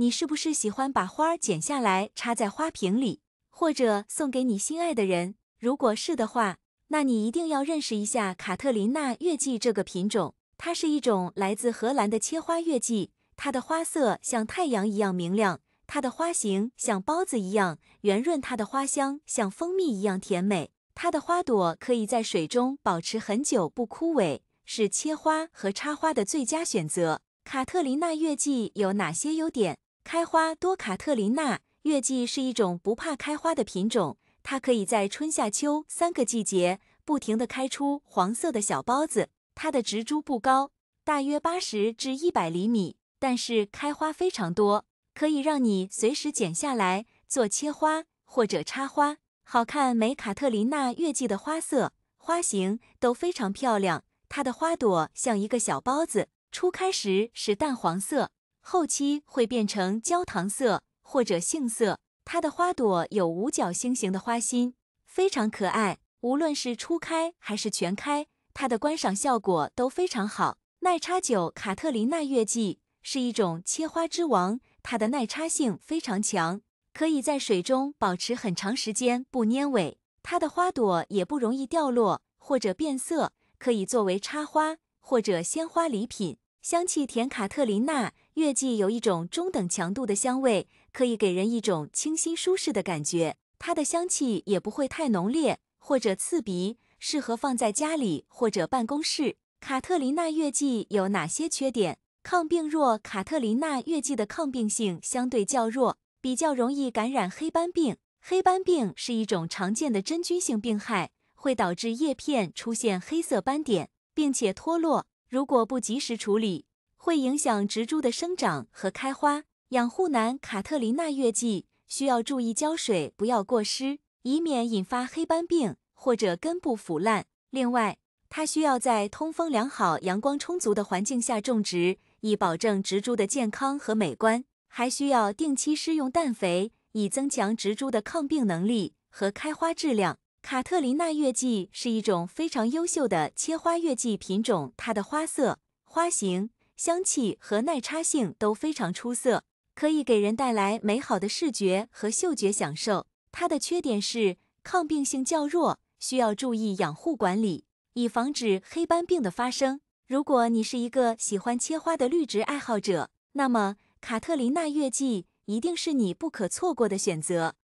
你是不是喜欢把花儿剪下来插在花瓶里，或者送给你心爱的人？如果是的话，那你一定要认识一下卡特琳娜月季这个品种。它是一种来自荷兰的切花月季，它的花色像太阳一样明亮，它的花形像包子一样圆润，它的花香像蜂蜜一样甜美，它的花朵可以在水中保持很久不枯萎，是切花和插花的最佳选择。卡特琳娜月季有哪些优点？开花多卡特琳娜月季是一种不怕开花的品种，它可以在春夏秋三个季节不停的开出黄色的小包子。它的植株不高，大约八十至一百厘米，但是开花非常多，可以让你随时剪下来做切花或者插花，好看。美卡特琳娜月季的花色、花型都非常漂亮，它的花朵像一个小包子，初开时是淡黄色。后期会变成焦糖色或者杏色，它的花朵有五角星形的花心，非常可爱。无论是初开还是全开，它的观赏效果都非常好。耐插久卡特琳娜月季是一种切花之王，它的耐插性非常强，可以在水中保持很长时间不蔫萎，它的花朵也不容易掉落或者变色，可以作为插花或者鲜花礼品。香气甜卡特琳娜。月季有一种中等强度的香味，可以给人一种清新舒适的感觉。它的香气也不会太浓烈或者刺鼻，适合放在家里或者办公室。卡特琳娜月季有哪些缺点？抗病弱。卡特琳娜月季的抗病性相对较弱，比较容易感染黑斑病。黑斑病是一种常见的真菌性病害，会导致叶片出现黑色斑点，并且脱落。如果不及时处理，会影响植株的生长和开花。养护南卡特琳娜月季需要注意浇水，不要过湿，以免引发黑斑病或者根部腐烂。另外，它需要在通风良好、阳光充足的环境下种植，以保证植株的健康和美观。还需要定期施用氮肥，以增强植株的抗病能力和开花质量。卡特琳娜月季是一种非常优秀的切花月季品种，它的花色、花型。香气和耐插性都非常出色，可以给人带来美好的视觉和嗅觉享受。它的缺点是抗病性较弱，需要注意养护管理，以防止黑斑病的发生。如果你是一个喜欢切花的绿植爱好者，那么卡特琳娜月季一定是你不可错过的选择。